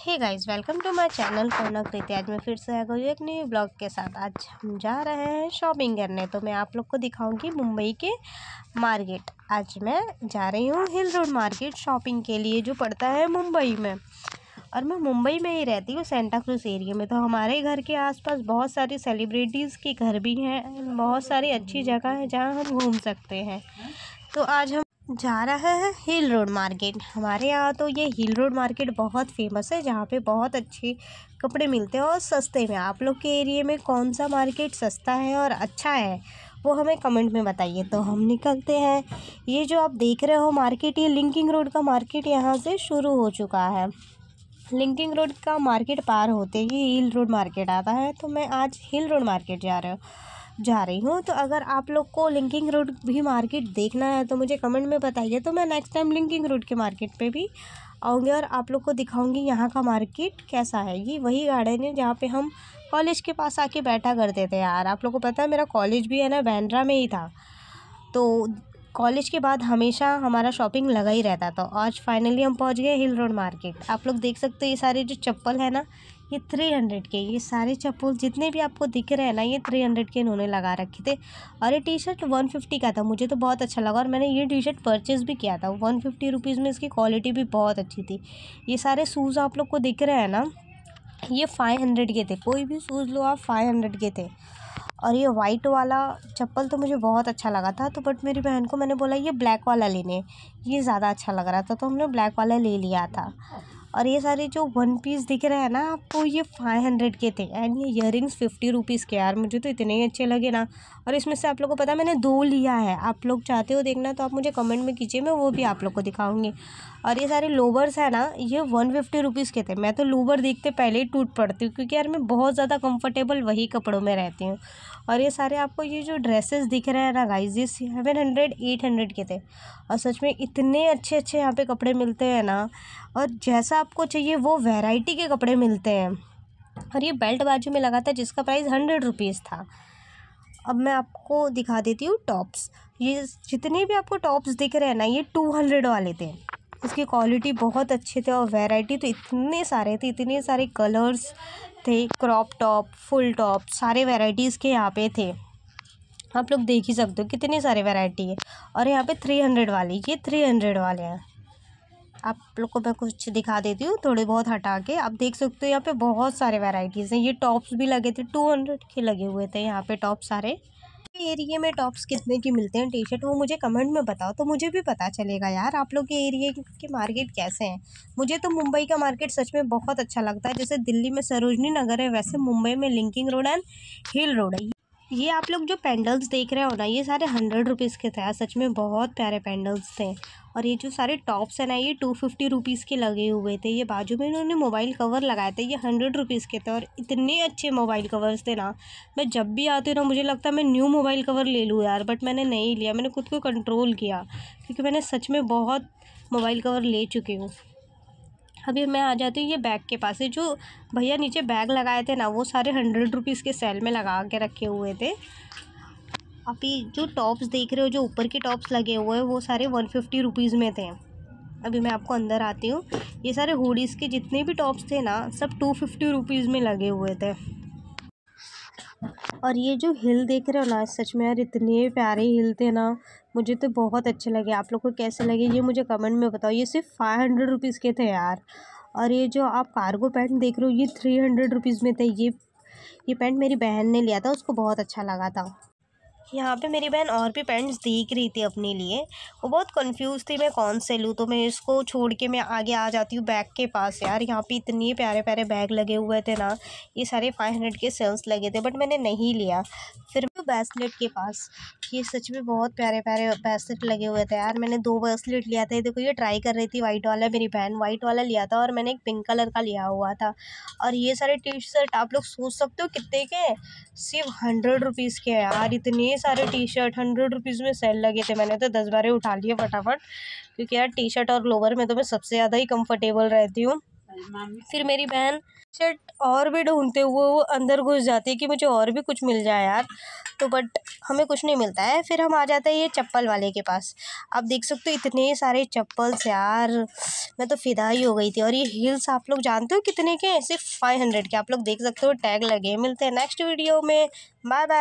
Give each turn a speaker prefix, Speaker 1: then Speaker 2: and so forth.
Speaker 1: hey guys welcome to my channel Kona Kriti आज मैं फिर से आ गई एक नए ब्लॉग के साथ आज हम जा रहे हैं शॉपिंग करने तो मैं आप लोग को दिखाऊंगी मुंबई के मार्केट आज मैं जा रही हूँ हिल रोड मार्केट शॉपिंग के लिए जो पड़ता है मुंबई में और मैं मुंबई में ही रहती हूँ सेंटा क्रूज एरिया में तो हमारे घर के आसपास बहुत सारी सेलिब्रिटीज़ के घर भी हैं बहुत सारी अच्छी जगह है जहाँ हम घूम सकते हैं तो आज हम जा रहा है हिल रोड मार्केट हमारे यहाँ तो ये हिल रोड मार्केट बहुत फेमस है जहाँ पे बहुत अच्छे कपड़े मिलते हैं और सस्ते में आप लोग के एरिए में कौन सा मार्केट सस्ता है और अच्छा है वो हमें कमेंट में बताइए तो हम निकलते हैं ये जो आप देख रहे हो मार्केट ये लिंकिंग रोड का मार्केट यहाँ से शुरू हो चुका है लिंकिंग रोड का मार्केट पार होते ही हिल रोड मार्केट आता है तो मैं आज हिल रोड मार्केट जा रहा हूँ जा रही हूँ तो अगर आप लोग को लिंकिंग रोड भी मार्केट देखना है तो मुझे कमेंट में बताइए तो मैं नेक्स्ट टाइम लिंकिंग रोड के मार्केट पे भी आऊँगी और आप लोग को दिखाऊँगी यहाँ का मार्केट कैसा है ये वही गार्डन है जहाँ पर हम कॉलेज के पास आके बैठा करते थे यार आप लोग को पता है मेरा कॉलेज भी है ना बैंड्रा में ही था तो कॉलेज के बाद हमेशा हमारा शॉपिंग लगा ही रहता था आज फाइनली हम पहुंच गए हिल रोड मार्केट आप लोग देख सकते हो ये सारे जो चप्पल है ना ये थ्री हंड्रेड के ये सारे चप्पल जितने भी आपको दिख रहे हैं ना ये थ्री हंड्रेड के इन्होंने लगा रखे थे और ये टी शर्ट वन फिफ्टी का था मुझे तो बहुत अच्छा लगा और मैंने ये टी शर्ट परचेज़ भी किया था वन फिफ्टी रुपीज़ में इसकी क्वालिटी भी बहुत अच्छी थी ये सारे शूज़ आप लोग को दिख रहे हैं ना ये फाइव हंड्रेड के थे कोई भी शूज़ लो आप फाइव हंड्रेड के थे और ये वाइट वाला चप्पल तो मुझे बहुत अच्छा लगा था तो बट मेरी बहन को मैंने बोला ये ब्लैक वाला लेने ये ज़्यादा अच्छा लग रहा था तो हमने ब्लैक वाला ले लिया था और ये सारे जो वन पीस दिख रहे हैं ना आपको ये फाइव हंड्रेड के थे एंड ये इयर रिंग्स फिफ्टी रुपीज़ के यार मुझे तो इतने ही अच्छे लगे ना और इसमें से आप लोग को पता मैंने दो लिया है आप लोग चाहते हो देखना तो आप मुझे कमेंट में कीजिए मैं वो भी आप लोग को दिखाऊंगी और ये सारे लोवर्स हैं ना ये वन फिफ्टी रुपीज़ के थे मैं तो लोवर देखते पहले ही टूट पड़ती हूँ क्योंकि यार मैं बहुत ज़्यादा कम्फर्टेबल वही कपड़ों में रहती हूँ और ये सारे आपको ये जो ड्रेसेस दिख रहे हैं ना गाइज ये सेवन हंड्रेड एट हंड्रेड के थे और सच में इतने अच्छे अच्छे यहाँ पे कपड़े मिलते हैं ना और जैसा आपको चाहिए वो वैरायटी के कपड़े मिलते हैं और ये बेल्ट बाजू में लगा था जिसका प्राइस हंड्रेड रुपीज़ था अब मैं आपको दिखा देती हूँ टॉप्स ये जितने भी आपको टॉप्स दिख रहे हैं ना ये टू हंड्रेड वाले थे इसकी क्वालिटी बहुत अच्छे थे और वैरायटी तो इतने सारे थे इतने सारे कलर्स थे क्रॉप टॉप फुल टॉप सारे वेराइटीज़ के यहाँ पे थे आप लोग देख ही सकते हो कितने सारे वैरायटी है और यहाँ पे थ्री हंड्रेड वाले ये थ्री हंड्रेड वाले हैं आप लोग को मैं कुछ दिखा देती हूँ थोड़े बहुत हटा के आप देख सकते हो यहाँ पे बहुत सारे वैरायटीज़ हैं ये टॉप्स भी लगे थे टू हंड्रेड के लगे हुए थे यहाँ पे टॉप सारे एरिए में टॉप्स कितने की मिलते हैं टी शर्ट वो मुझे कमेंट में बताओ तो मुझे भी पता चलेगा यार आप लोग के एरिए के मार्केट कैसे हैं मुझे तो मुंबई का मार्केट सच में बहुत अच्छा लगता है जैसे दिल्ली में सरोजनी नगर है वैसे मुंबई में linking road and hill road है ये आप लोग जो पैंडल्स देख रहे हो ना ये सारे हंड्रेड रुपीज़ के थे सच में बहुत प्यारे पैंडल्स थे और ये जो सारे टॉप्स हैं ना ये टू फिफ्टी रुपीज़ के लगे हुए थे ये बाजू में इन्होंने मोबाइल कवर लगाए थे ये हंड्रेड रुपीज़ के थे और इतने अच्छे मोबाइल कवर्स थे ना मैं जब भी आती हूँ ना मुझे लगता है मैं न्यू मोबाइल कवर ले लूँ यार बट मैंने नहीं लिया मैंने खुद को कंट्रोल किया क्योंकि मैंने सच में बहुत मोबाइल कवर ले चुकी हूँ अभी मैं आ जाती हूँ ये बैग के पास है जो भैया नीचे बैग लगाए थे ना वो सारे हंड्रेड रुपीज़ के सेल में लगा के रखे हुए थे अभी जो टॉप्स देख रहे हो जो ऊपर के टॉप्स लगे हुए हैं वो सारे वन फिफ्टी रुपीज़ में थे अभी मैं आपको अंदर आती हूँ ये सारे हुडीज़ के जितने भी टॉप्स थे ना सब टू फिफ्टी रुपीज़ में लगे हुए थे और ये जो हिल देख रहे हो ना सच में यार इतने प्यारे हिल थे ना मुझे तो बहुत अच्छे लगे आप लोग को कैसे लगे ये मुझे कमेंट में बताओ ये सिर्फ फाइव हंड्रेड रुपीज़ के थे यार और ये जो आप कार्गो पैंट देख रहे हो ये थ्री हंड्रेड रुपीज़ में थे ये ये पैंट मेरी बहन ने लिया था उसको बहुत अच्छा लगा था यहाँ पे मेरी बहन और भी पेंट्स देख रही थी अपने लिए वो बहुत कंफ्यूज थी मैं कौन से लूँ तो मैं इसको छोड़ के मैं आगे आ जाती हूँ बैग के पास यार यहाँ पे इतने प्यारे प्यारे बैग लगे हुए थे ना ये सारे फाइव हंड्रेड के सेल्स लगे थे बट मैंने नहीं लिया फिर मैं ब्रेसलेट के पास ये सच में बहुत प्यारे प्यारे ब्रेसलेट लगे हुए थे यार मैंने दो ब्रेसलेट लिया था देखो ये ट्राई कर रही थी वाइट वाला मेरी बहन वाइट वाला लिया था और मैंने एक पिंक कलर का लिया हुआ था और ये सारे टी शर्ट आप लोग सोच सकते हो कितने के सिर्फ हंड्रेड रुपीज़ के यार इतने सारे टी शर्ट हंड्रेड रुपीज़ में सेल लगे थे मैंने तो दस बारे उठा लिए फटाफट क्योंकि यार टी शर्ट और लोवर में तो मैं सबसे ज़्यादा ही कंफर्टेबल रहती हूँ फिर मेरी बहन शर्ट और भी ढूंढते हुए वो अंदर घुस जाती है कि मुझे और भी कुछ मिल जाए यार तो बट हमें कुछ नहीं मिलता है फिर हम आ जाते हैं ये चप्पल वाले के पास आप देख सकते हो इतने सारे चप्पल्स यार मैं तो फिदा ही हो गई थी और ये हील्स आप लोग जानते हो कितने के सिर्फ फाइव हंड्रेड के आप लोग देख सकते हो टैग लगे मिलते हैं नेक्स्ट वीडियो में बाय बाय